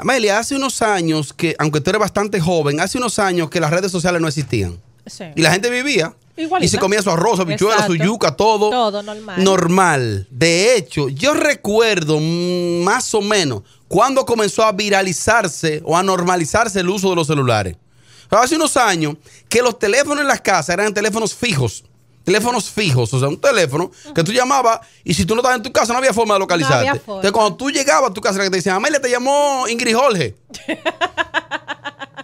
Amelia, hace unos años que, aunque tú eres bastante joven, hace unos años que las redes sociales no existían. Y la gente vivía. Y se comía su arroz, su bichuela, su yuca, todo. Todo normal. Normal. De hecho, yo recuerdo más o menos cuando comenzó a viralizarse o a normalizarse el uso de los celulares. hace unos años que los teléfonos en las casas eran teléfonos fijos teléfonos fijos, o sea, un teléfono que tú llamabas y si tú no estabas en tu casa no había forma de localizarte. Entonces, cuando tú llegabas a tu casa, que te decían, Amelia, te llamó Ingrid Jorge.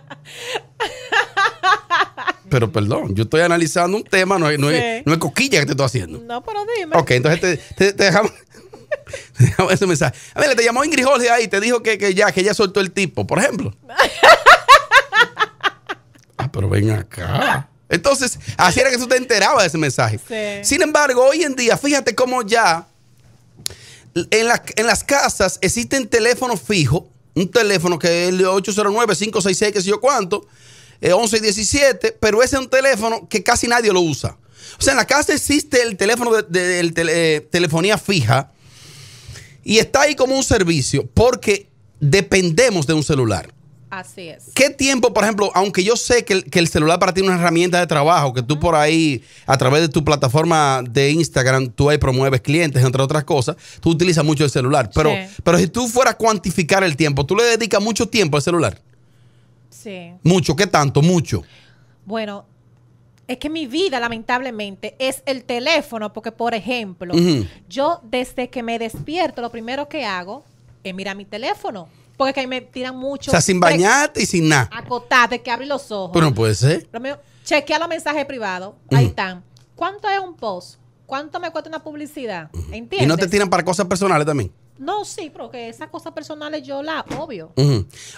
pero perdón, yo estoy analizando un tema, no es, no, coquilla que te estoy haciendo. No, pero dime. Ok, entonces te, dejamos, ese mensaje. A te llamó Ingrid Jorge ahí, te dijo que, que ya, que ya soltó el tipo, por ejemplo. ah, pero ven acá. Entonces, así era que tú te enterabas de ese mensaje. Sin embargo, hoy en día, fíjate cómo ya en, las casas existen teléfonos fijos, un teléfono que es el 809-566, que sé yo cuánto, 1117, eh, pero ese es un teléfono que casi nadie lo usa. O sea, en la casa existe el teléfono de, eh, telefonía fija y está ahí como un servicio porque dependemos de un celular. Así es. ¿Qué tiempo, por ejemplo, aunque yo sé que el, celular para ti es una herramienta de trabajo, que tú por ahí, a través de tu plataforma de Instagram, tú ahí promueves clientes, entre otras cosas, tú utilizas mucho el celular. Pero, pero si tú fueras a cuantificar el tiempo, ¿tú le dedicas mucho tiempo al celular? Sí. ¿Mucho? ¿Qué tanto? Mucho. Bueno, es que mi vida, lamentablemente, es el teléfono, porque, por ejemplo, yo desde que me despierto, lo primero que hago es mirar mi teléfono porque es que ahí me tiran mucho. O sea, sin bañarte y sin nada. Acotate, que abres los ojos. Pero no puede ser. chequea los mensajes privados. Ahí están. ¿Cuánto es un post? ¿Cuánto me cuesta una publicidad? ¿Entiendes? Y no te tiran para cosas personales también. No, sí, pero que esas cosas personales yo la obvio.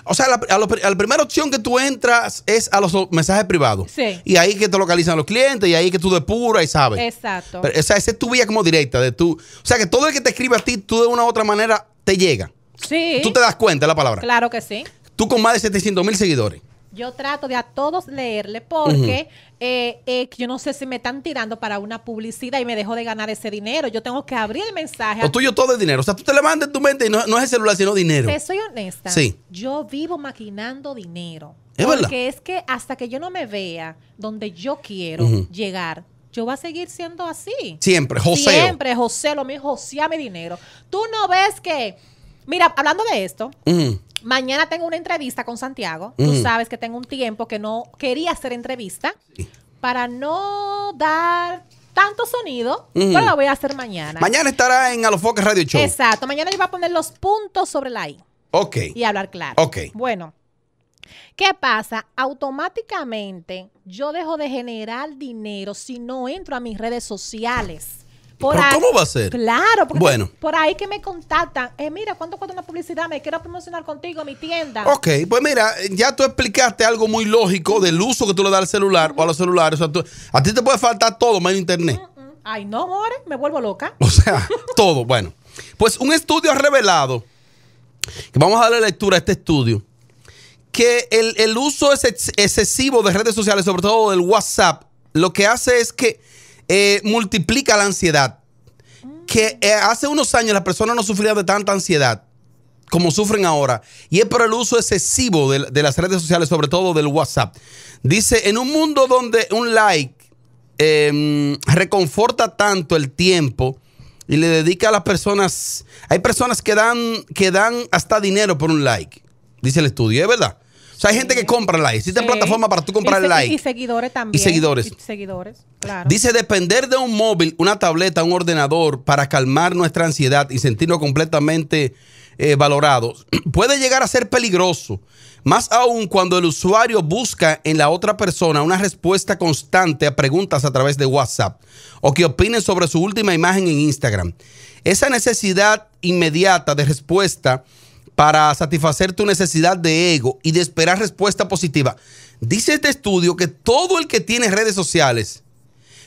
O sea, la, a, primera opción que tú entras es a los mensajes privados. Sí. Y ahí que te localizan los clientes y ahí que tú depuras y sabes. Exacto. o sea, esa es tu vía como directa de tú. O sea, que todo el que te escribe a ti, tú de una u otra manera te llega. Sí. ¿Tú te das cuenta de la palabra? Claro que sí. Tú con más de 700 mil seguidores. Yo trato de a todos leerle porque eh, eh, yo no sé si me están tirando para una publicidad y me dejo de ganar ese dinero. Yo tengo que abrir el mensaje. O tuyo todo el dinero. O sea, tú te levantas en tu mente y no, es el celular, sino dinero. Te soy honesta. Sí. Yo vivo maquinando dinero. Es porque es que hasta que yo no me vea donde yo quiero llegar, yo voy a seguir siendo así. Siempre, José. Siempre, José, lo mismo José a mi dinero. Tú no ves que Mira, hablando de esto, mañana tengo una entrevista con Santiago. Tú sabes que tengo un tiempo que no quería hacer entrevista para no dar tanto sonido, pero la voy a hacer mañana. Mañana estará en Alofoque Radio Show. Exacto. Mañana yo voy a poner los puntos sobre la I. Ok. Y hablar claro. Ok. Bueno. ¿Qué pasa? Automáticamente yo dejo de generar dinero si no entro a mis redes sociales. ¿Cómo va a ser? Claro, porque por ahí que me contactan. Eh, mira, ¿cuánto cuesta una publicidad? Me quiero promocionar contigo, mi tienda. Ok, pues mira, ya tú explicaste algo muy lógico mm. del uso que tú le das al celular o a los celulares. a ti te puede faltar todo, menos internet. Mm, mm. Ay, no, more, me vuelvo loca. O sea, todo. Bueno, pues un estudio ha revelado, que vamos a darle lectura a este estudio, que el, uso excesivo de redes sociales, sobre todo del WhatsApp, lo que hace es que eh, multiplica la ansiedad. Que eh, hace unos años las personas no sufrían de tanta ansiedad como sufren ahora, y es por el uso excesivo de, las redes sociales, sobre todo del WhatsApp. Dice, en un mundo donde un like em, reconforta tanto el tiempo, y le dedica a las personas. Hay personas que dan, que dan hasta dinero por un like, dice el estudio, es verdad. O sea, hay gente que compra likes. Existen plataforma plataformas para tú comprar y likes. Y seguidores también. Y seguidores. seguidores, claro. Dice, depender de un móvil, una tableta, un ordenador para calmar nuestra ansiedad y sentirnos completamente eh, valorados puede llegar a ser peligroso. Más aún cuando el usuario busca en la otra persona una respuesta constante a preguntas a través de WhatsApp o que opine sobre su última imagen en Instagram. Esa necesidad inmediata de respuesta para satisfacer tu necesidad de ego y de esperar respuesta positiva. Dice este estudio que todo el que tiene redes sociales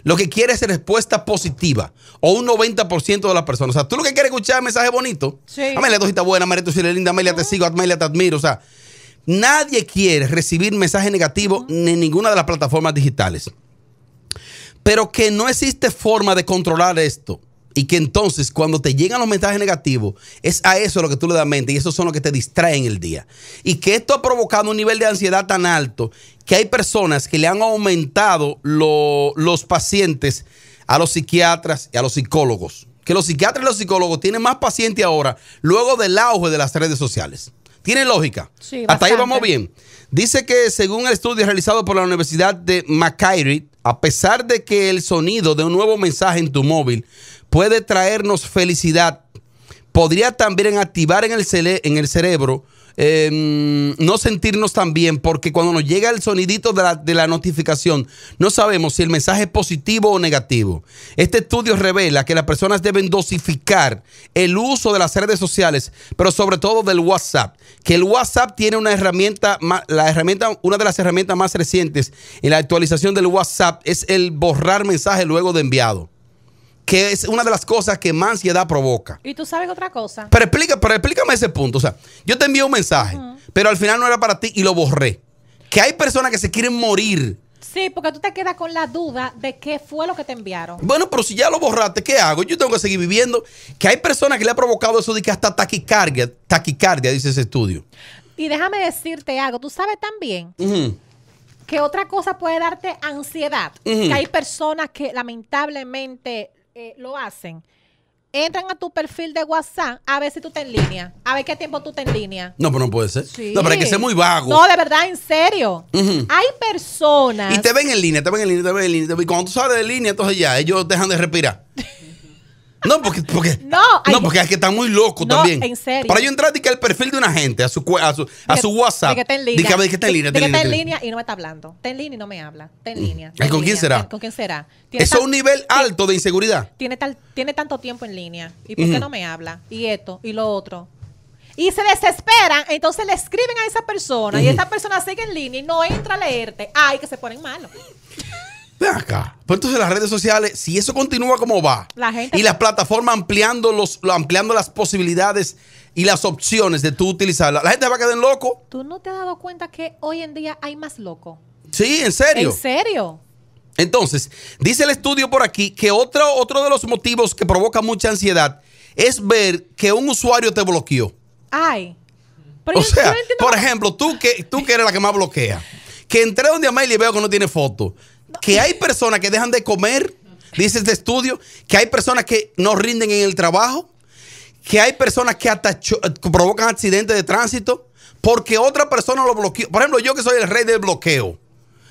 lo que quiere es respuesta positiva o un 90% de las personas. O sea, tú lo que quieres escuchar es mensaje bonito. Sí. Amelia, tú buena, Amelia, tú eres linda, Amelia, te sigo, Amelia, te admiro. O sea, nadie quiere recibir mensaje negativo ni en ninguna de las plataformas digitales. Pero que no existe forma de controlar esto. Y que entonces cuando te llegan los mensajes negativos, es a eso lo que tú le das mente y esos son los que te distraen el día. Y que esto ha provocado un nivel de ansiedad tan alto que hay personas que le han aumentado los pacientes a los psiquiatras y a los psicólogos. Que los psiquiatras y los psicólogos tienen más pacientes ahora luego del auge de las redes sociales. ¿Tiene lógica? Sí, Hasta ahí vamos bien. Dice que según el estudio realizado por la Universidad de Macquarie, a pesar de que el sonido de un nuevo mensaje en tu móvil puede traernos felicidad, podría también activar en el, cerebro em, no sentirnos tan bien, porque cuando nos llega el sonidito de la, notificación, no sabemos si el mensaje es positivo o negativo. Este estudio revela que las personas deben dosificar el uso de las redes sociales, pero sobre todo del WhatsApp, que el WhatsApp tiene una herramienta, la herramienta una de las herramientas más recientes en la actualización del WhatsApp es el borrar mensaje luego de enviado que es una de las cosas que más ansiedad provoca. Y tú sabes otra cosa. Pero, explica, pero explícame ese punto. O sea, yo te envié un mensaje, pero al final no era para ti y lo borré. Que hay personas que se quieren morir. Sí, porque tú te quedas con la duda de qué fue lo que te enviaron. Bueno, pero si ya lo borraste, ¿qué hago? Yo tengo que seguir viviendo. Que hay personas que le ha provocado eso de que hasta taquicardia, taquicardia, dice ese estudio. Y déjame decirte algo, tú sabes también que otra cosa puede darte ansiedad. Que hay personas que lamentablemente eh, lo hacen, entran a tu perfil de WhatsApp a ver si tú estás en línea, a ver qué tiempo tú estás en línea. No, pero no puede ser. No, pero hay que ser muy vago. No, de verdad, en serio. Hay personas. Y te ven en línea, te ven en línea, te ven en línea. Y cuando tú sales de línea, entonces ya, ellos dejan de respirar. No, porque, porque, no, porque es que está muy loco también. Para yo entrar, di que el perfil de una gente, a su, a su, a su WhatsApp. di que está en línea. De línea. y no me está hablando. Está en línea y no me habla. Está en línea. ¿Y ¿Con quién será? ¿Con quién será? Eso es un nivel alto de inseguridad. Tiene, tal, tiene tanto tiempo en línea. ¿Y por qué no me habla? Y esto, y lo otro y se desesperan, entonces le escriben a esa persona y esa persona sigue en línea y no entra a leerte. Ay, que se ponen malos. Ven acá. Pues entonces las redes sociales, si eso continúa como va, y las plataformas ampliando, los, ampliando las posibilidades y las opciones de tú utilizarla, la gente va a quedar loco. ¿Tú no te has dado cuenta que hoy en día hay más loco? Sí, en serio. En serio. Entonces, dice el estudio por aquí que otro, otro de los motivos que provoca mucha ansiedad es ver que un usuario te bloqueó. Ay. o sea, por ejemplo, tú que, tú eres la que más bloquea, que entré donde mail y veo que no tiene foto que hay personas que dejan de comer, dice este estudio, que hay personas que no rinden en el trabajo, que hay personas que provocan accidentes de tránsito porque otra persona lo bloqueó. Por ejemplo, yo que soy el rey del bloqueo.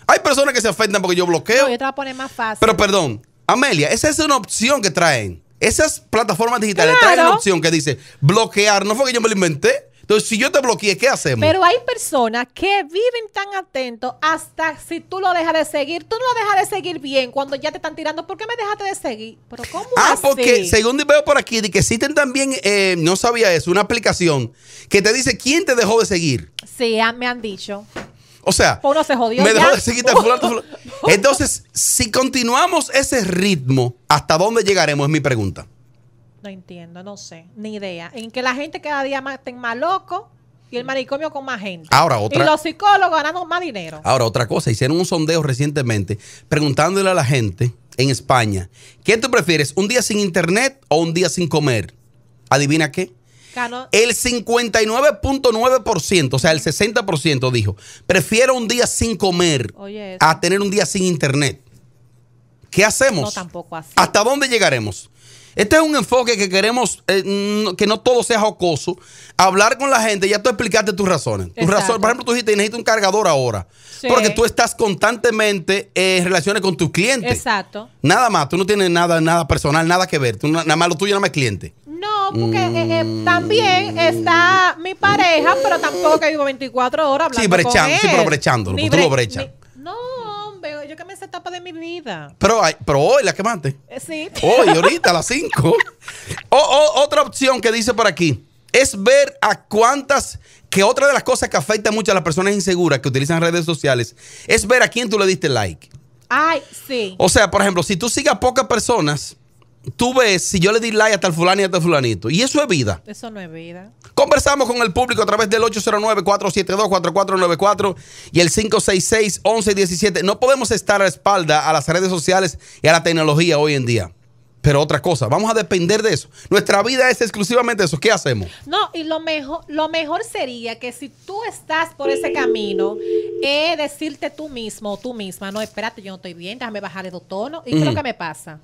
Hay personas que se ofenden porque yo bloqueo. yo te voy a poner más fácil. Pero perdón, Amelia, esa es una opción que traen. Esas plataformas digitales traen una opción que dice bloquear. No fue que yo me lo inventé. Entonces, si yo te bloqueé, ¿qué hacemos? Pero hay personas que viven tan atentos hasta si tú lo dejas de seguir. Tú no lo dejas de seguir bien cuando ya te están tirando. ¿Por qué me dejaste de seguir? ¿Pero cómo Ah, porque según veo por aquí, que existen también, eh, no sabía eso, una aplicación que te dice quién te dejó de seguir. Sí, me han dicho. O sea, pues Uno se jodió me dejó de seguir fulano. Entonces, si continuamos ese ritmo, ¿hasta dónde llegaremos? Es mi pregunta. No entiendo, no sé, ni idea. En que la gente cada día más estén más loco y el manicomio con más gente. Ahora Y los psicólogos ganando más dinero. Ahora otra cosa, hicieron un sondeo recientemente preguntándole a la gente en España, ¿qué tú prefieres, un día sin internet o un día sin comer? ¿Adivina qué? El 59.9%, o sea, el 60% dijo, prefiero un día sin comer a tener un día sin internet. ¿Qué hacemos? No, tampoco ¿Hasta dónde llegaremos? Este es un enfoque que queremos eh, mm, que no todo sea jocoso. Hablar con la gente, ya tú explicaste tus razones. por ejemplo, tú dijiste, necesito un cargador ahora. Porque tú estás constantemente en relaciones con tus clientes. Exacto. Nada más, tú no tienes nada, nada personal, nada que ver. Tú, nada más lo tuyo, nada más cliente. No, porque eh, eh, también está mi pareja, pero tampoco que vivo 24 horas hablando sí, brechando, Sí, pero brechando, no, yo quemé esa etapa de mi vida. Pero, pero hoy la quemaste. Eh, sí. Hoy, ahorita, a las 5. otra opción que dice por aquí es ver a cuántas, que otra de las cosas que afecta mucho a las personas inseguras que utilizan redes sociales, es ver a quién tú le diste like. Ay, sí. O sea, por ejemplo, si tú sigas a pocas personas, tú ves si yo le di like hasta el fulano y hasta el fulanito. Y eso es vida. Eso no es vida. Conversamos con el público a través del 809-472-4494 y el 566-1117. No podemos estar a la espalda a las redes sociales y a la tecnología hoy en día. Pero otra cosa, vamos a depender de eso. Nuestra vida es exclusivamente eso. ¿Qué hacemos? No, y lo mejor, lo mejor sería que si tú estás por ese camino, es decirte tú mismo o tú misma, no, espérate, yo no estoy bien, déjame bajar de tono. ¿Y qué es lo que me pasa?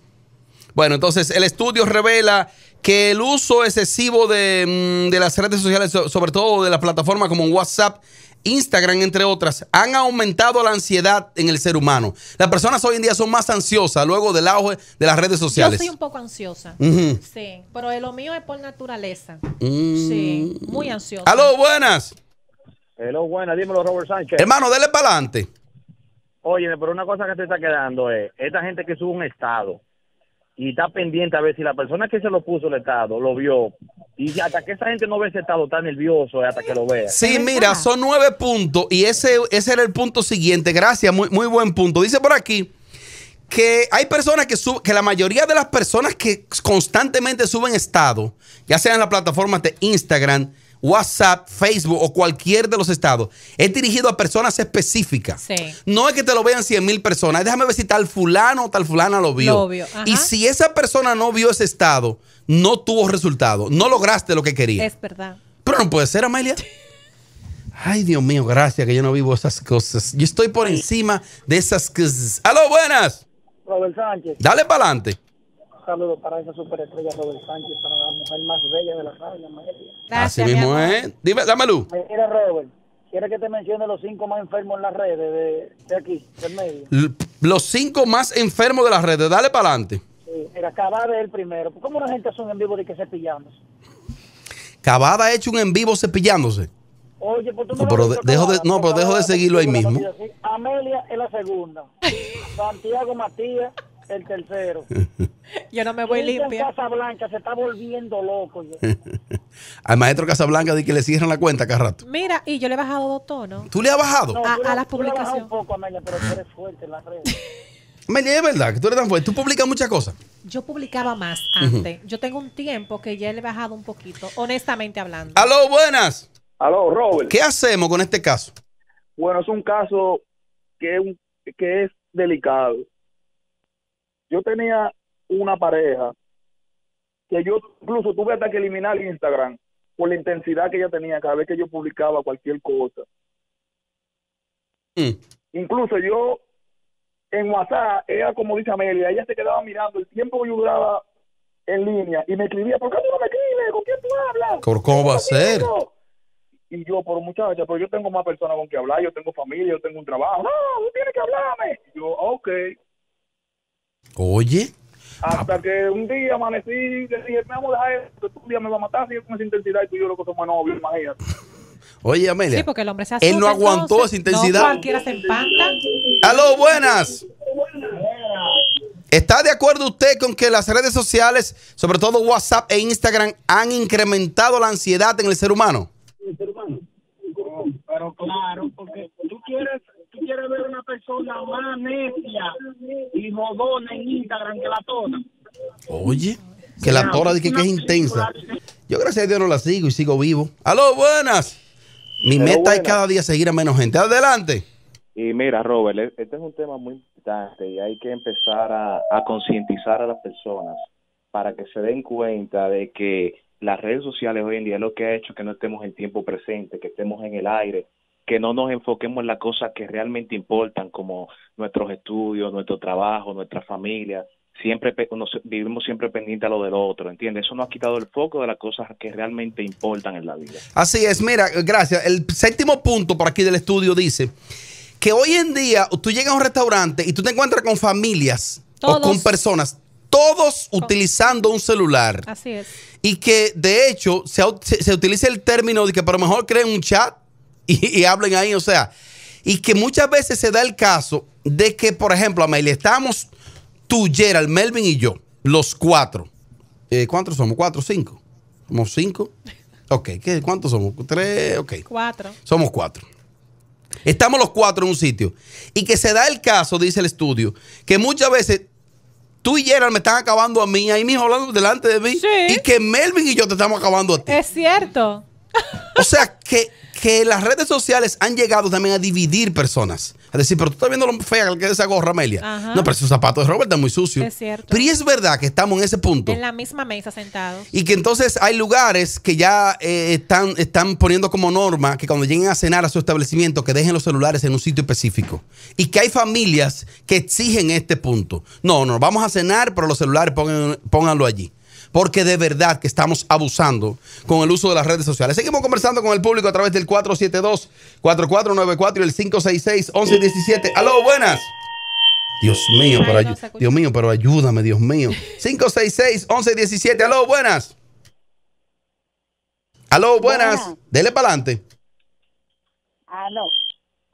Bueno, entonces el estudio revela que el uso excesivo de, mm, las redes sociales, sobre todo de las plataformas como WhatsApp, Instagram, entre otras, han aumentado la ansiedad en el ser humano. Las personas hoy en día son más ansiosas luego del auge de las redes sociales. Yo soy un poco ansiosa. Sí, pero lo mío es por naturaleza. Mm. Sí, muy ansiosa. Aló, buenas. ¡Aló, buenas. Dímelo, Robert Sánchez. Hermano, dele para adelante. Oye, pero una cosa que te está quedando es esta gente que sube un estado y está pendiente a ver si la persona que se lo puso el Estado lo vio. Y hasta que esa gente no ve ese Estado tan nervioso, hasta que lo vea. Sí, mira, son nueve puntos y ese, ese era el punto siguiente. Gracias, muy, muy buen punto. Dice por aquí que hay personas que suben, que la mayoría de las personas que constantemente suben Estado, ya sea en la plataforma de Instagram, WhatsApp, Facebook o cualquier de los estados, es dirigido a personas específicas. No es que te lo vean 100 mil personas. Déjame ver si tal fulano o tal fulana lo vio. Y si esa persona no vio ese estado, no tuvo resultado. No lograste lo que quería. Es verdad. Pero no puede ser, Amelia. Ay, Dios mío, gracias que yo no vivo esas cosas. Yo estoy por encima de esas cosas. ¡Aló, buenas! Robert Sánchez. Dale para adelante saludos para esa superestrella Robert Sánchez, para la mujer más bella de la radio, Amelia. Así mismo es. Dime, dame luz. Mira, Robert, ¿quieres que te mencione los cinco más enfermos en las redes de, de aquí, del medio? los cinco más enfermos de las redes, dale para adelante. Sí, era Cavada es el primero. ¿Cómo una gente hace un en vivo de que cepillándose? Cabada ha hecho un en vivo cepillándose. Oye, por pues tu dejo de, no, pero dejo de seguirlo ahí mismo. Amelia es la segunda. Santiago Matías el tercero. yo no me voy limpia. Casablanca se está volviendo loco. Al maestro Casablanca de que le cierran la cuenta cada rato. Mira, y yo le he bajado dos tonos. ¿Tú le has bajado? a, las publicaciones. un poco, eres fuerte en las redes. es verdad que tú eres tan fuerte. Tú publicas muchas cosas. Yo publicaba más antes. Yo tengo un tiempo que ya le he bajado un poquito, honestamente hablando. Aló, buenas. Aló, Robert. ¿Qué hacemos con este caso? Bueno, es un caso que, que es delicado yo tenía una pareja que yo incluso tuve hasta que eliminar Instagram por la intensidad que ella tenía cada vez que yo publicaba cualquier cosa. Mm. Incluso yo en WhatsApp, era como dice Amelia, ella se quedaba mirando el tiempo que yo duraba en línea y me escribía, ¿por qué tú no me escribes? ¿Con quién tú hablas? ¿Cómo, ¿Cómo va a ser? Y yo, por muchacha, pero yo tengo más personas con que hablar, yo tengo familia, yo tengo un trabajo. No, tú tienes que hablarme. yo, ok. Oye. Hasta ah, que un día amanecí y le dije, me vamos a dejar esto, tú un día me va a matar si yo con esa intensidad y tú y yo lo que somos novios, imagínate. Oye, Amelia. Sí, porque el hombre se hace. Él no aguantó esa intensidad. No cualquiera se empanta. Aló, buenas. ¿Está de acuerdo usted con que las redes sociales, sobre todo WhatsApp e Instagram, han incrementado la ansiedad en el ser humano? en El ser humano. Pero claro, porque tú quieres persona más necia y jodona en Instagram que la tona. Oye, que la tora de que, es intensa. Yo gracias a Dios no la sigo y sigo vivo. ¡Aló, buenas! Mi meta es cada día seguir a menos gente. Adelante. Y mira, Robert, e-, este es un tema muy importante y hay que empezar a, a concientizar a las personas para que se den cuenta de que las redes sociales hoy en día es lo que ha hecho que no estemos en tiempo presente, que estemos en el aire, que no nos enfoquemos en las cosas que realmente importan, como nuestros estudios, nuestro trabajo, nuestra familia. Siempre vivimos siempre pendientes a lo del otro, ¿entiendes? Eso nos ha quitado el foco de las cosas que realmente importan en la vida. Así es, mira, gracias. El séptimo punto por aquí del estudio dice que hoy en día tú llegas a un restaurante y tú te encuentras con familias o con personas, todos utilizando un celular. Así es. Y que de hecho se, se, se utiliza el término de que para lo mejor creen un chat y, hablen ahí, o sea, y que muchas veces se da el caso de que, por ejemplo, Amelia, estamos tú, Gerald, Melvin y yo, los cuatro. Eh, ¿Cuántos somos? ¿Cuatro? ¿Cinco? ¿Somos cinco? Ok, ¿cuántos somos? ¿Tres? Ok. Cuatro. Somos cuatro. Estamos los cuatro en un sitio. Y que se da el caso, dice el estudio, que muchas veces tú y Gerald me están acabando a mí, ahí mismo hablando delante de mí. Y que Melvin y yo te estamos acabando a ti. Es cierto. O sea, que que las redes sociales han llegado también a dividir personas. A decir, pero tú estás viendo lo fea que es esa gorra, Amelia. No, pero esos zapatos de Robert están muy sucios. Es cierto. Pero es verdad que estamos en ese punto. En la misma mesa sentados. Y que entonces hay lugares que ya eh, están, están poniendo como norma que cuando lleguen a cenar a su establecimiento que dejen los celulares en un sitio específico. Y que hay familias que exigen este punto. No, no, vamos a cenar, pero los celulares pónganlo allí porque de verdad que estamos abusando con el uso de las redes sociales. Seguimos conversando con el público a través del 472-4494 y el 566-1117. Aló, buenas. Dios mío, pero Dios mío, pero ayúdame, Dios mío. 566-1117. Aló, buenas. Aló, buenas. Dele para adelante. Aló.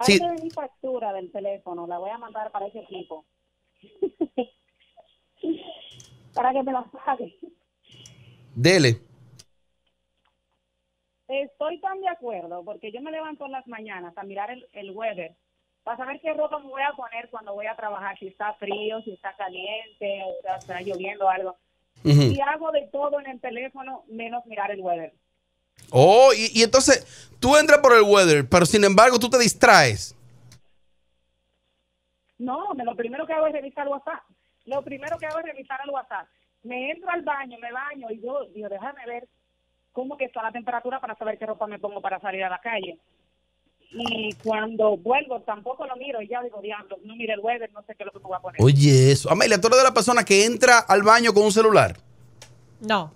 Sí. De mi factura del teléfono, la voy a mandar para ese equipo. para que me la pague. Dele. Estoy tan de acuerdo, porque yo me levanto en las mañanas a mirar el, weather para saber qué ropa me voy a poner cuando voy a trabajar, si está frío, si está caliente, o sea, está lloviendo algo. Y hago de todo en el teléfono menos mirar el weather. Oh, y, y, entonces tú entras por el weather, pero sin embargo tú te distraes. No, lo primero que hago es revisar el WhatsApp. Lo primero que hago es revisar el WhatsApp me entro al baño, me baño y yo digo, déjame ver cómo que está la temperatura para saber qué ropa me pongo para salir a la calle. Y cuando vuelvo tampoco lo miro y ya digo, diablo, no mire el weather, no sé qué es lo que me voy a poner. Oye, eso. Amelia, ¿tú eres de la persona que entra al baño con un celular? No.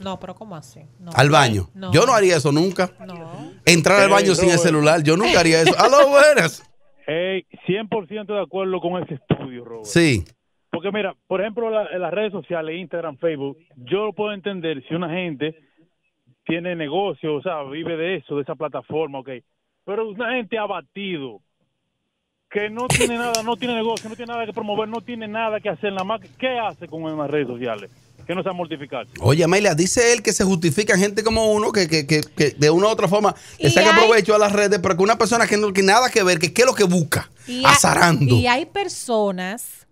No, pero ¿cómo así? Al baño. Yo no haría eso nunca. No. Entrar al baño sin el eh, celular, yo nunca haría eso. ¡Aló, buenas! 100% de acuerdo con ese estudio, Robert. Sí. Porque mira, por ejemplo, las redes sociales, Instagram, Facebook, yo puedo entender si una gente tiene negocio, o sea, vive de eso, de esa plataforma, ok. Pero una gente abatido, que no tiene nada, no tiene negocio, no tiene nada que promover, no tiene nada que hacer, la más. ¿Qué hace con las redes sociales? Que no se ha mortificar. Oye, amelia dice él que se justifica gente como uno, que, que, que, de una u otra forma le saca provecho a las redes, pero que una persona que no tiene nada que ver, que qué es lo que busca, azarando. y hay personas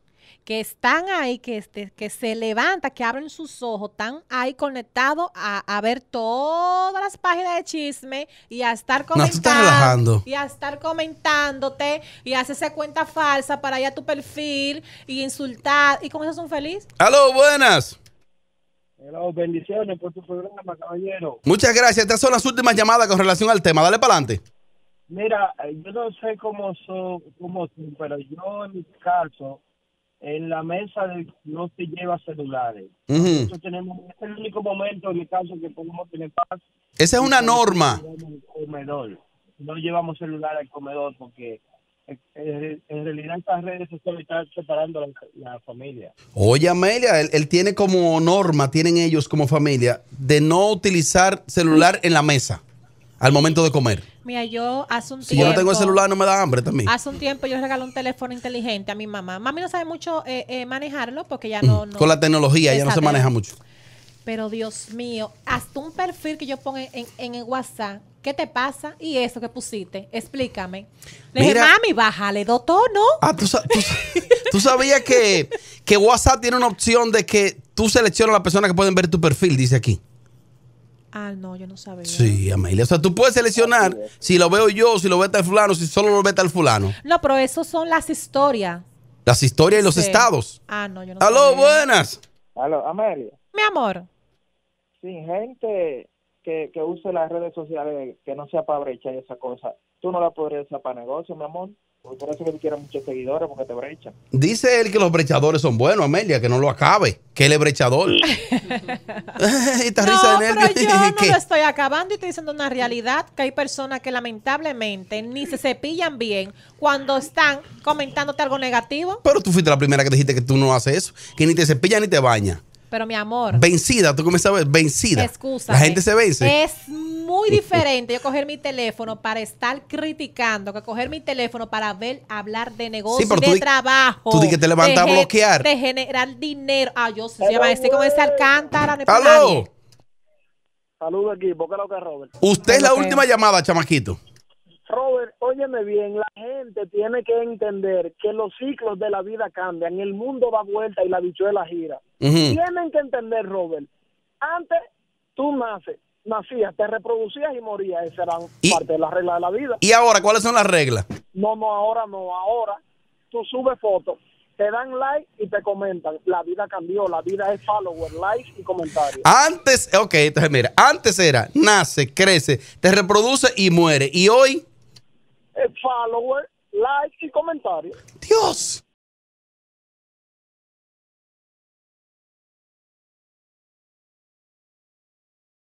que están ahí, que, este, que se levanta que abren sus ojos, están ahí conectados a, ver todas las páginas de chisme y a estar comentando. y a estar comentándote y hacerse cuenta falsa para ir a tu perfil y insultar. ¿Y con eso son feliz? ¡Aló, buenas! Hello, bendiciones por tu programa, caballero. Muchas gracias. Estas son las últimas llamadas con relación al tema. Dale para adelante. Mira, eh, yo no sé cómo, son, cómo son, pero yo en mi caso en la mesa no se lleva celulares. Uh tenemos, este es el único momento en el caso que podemos tener paz. Esa es una norma. No llevamos celular al comedor porque eh, eh, en realidad estas redes sociales están separando la, familia. Oye, Amelia, él, tiene como norma, tienen ellos como familia, de no utilizar celular en la mesa al momento de comer? Mira, yo hace un tiempo. yo no tengo el celular, no me da hambre también. Hace un tiempo yo regalé un teléfono inteligente a mi mamá. Mami no sabe mucho eh, eh, manejarlo porque ya no, Con la tecnología, ya no se maneja mucho. Pero Dios mío, hasta un perfil que yo pongo en, en, WhatsApp ¿Qué te pasa? ¿Y eso que pusiste? Explícame. Le dije, mami, bájale ¿todo ¿no? Ah, tú, sabías que, WhatsApp tiene una opción de que tú seleccionas a la persona que pueden ver tu perfil, dice aquí. Ah, no, yo no sabía. Sí, Amelia. O sea, tú puedes seleccionar si lo veo yo, si lo ve tal fulano, si solo lo ve tal fulano. No, pero eso son las historias. Las historias y los estados. Ah, no, yo no Aló, buenas. Aló, Amelia. Mi amor. Sin gente que, use las redes sociales que no sea para brechar y esa cosa, tú no la podrías usar para negocio, mi amor. por eso que tú quieres muchos seguidores, porque te brechan. Dice él que los brechadores son buenos, Amelia, que no lo acabe, que él es brechador. Esta risa de pero yo no lo estoy acabando y estoy diciendo una realidad, que hay personas que lamentablemente ni se cepillan bien cuando están comentándote algo negativo. Pero tú fuiste la primera que dijiste que tú no haces eso, que ni te cepillas ni te bañas. Pero mi amor. Vencida, tú comienzas a vencida. La gente se vence. Es muy diferente yo coger mi teléfono para estar criticando que coger mi teléfono para ver, hablar de negocio, de trabajo. Tú que te levantas bloquear. De generar dinero. Ah, yo se llama ese como ese alcántara. ¡Aló! Saludos aquí Robert? Usted es la última llamada, chamaquito. Robert, óyeme bien, la gente tiene que entender que los ciclos de la vida cambian, el mundo va vuelta y la bichuela gira. Tienen que entender, Robert, antes tú naces, nacías, te reproducías y morías, esa era parte de la regla de la vida. ¿Y ahora cuáles son las reglas? No, no, ahora no, ahora tú subes fotos, te dan like y te comentan. La vida cambió, la vida es follower, like y comentarios. Antes, ok, entonces mira, antes era, nace, crece, te reproduce y muere. Y hoy... Eh, follower, like y comentario. Dios.